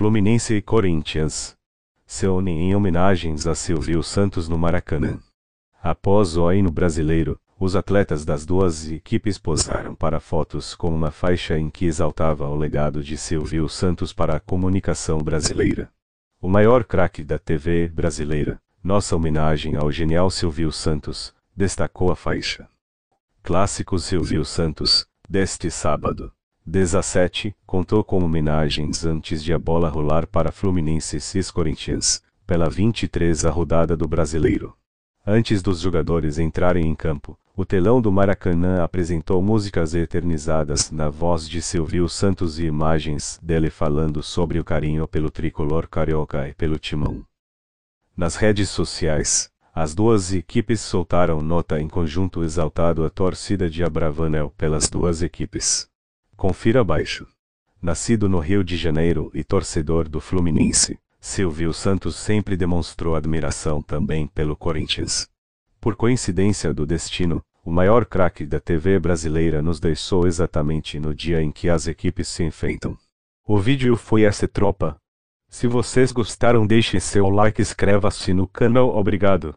Fluminense e Corinthians se unem em homenagens a Silvio Santos no Maracanã. Após o no brasileiro, os atletas das duas equipes posaram para fotos com uma faixa em que exaltava o legado de Silvio Santos para a comunicação brasileira. O maior craque da TV brasileira, nossa homenagem ao genial Silvio Santos, destacou a faixa. Clássico Silvio Santos, deste sábado. 17, contou com homenagens antes de a bola rolar para Fluminense e Cis Corinthians, pela 23 a rodada do Brasileiro. Antes dos jogadores entrarem em campo, o telão do Maracanã apresentou músicas eternizadas na voz de Silvio Santos e imagens dele falando sobre o carinho pelo tricolor carioca e pelo timão. Nas redes sociais, as duas equipes soltaram nota em conjunto exaltado a torcida de Abravanel pelas duas equipes. Confira abaixo. Nascido no Rio de Janeiro e torcedor do Fluminense, Silvio Santos sempre demonstrou admiração também pelo Corinthians. Por coincidência do destino, o maior craque da TV brasileira nos deixou exatamente no dia em que as equipes se enfrentam. O vídeo foi essa tropa. Se vocês gostaram deixe seu like e inscreva-se no canal. Obrigado.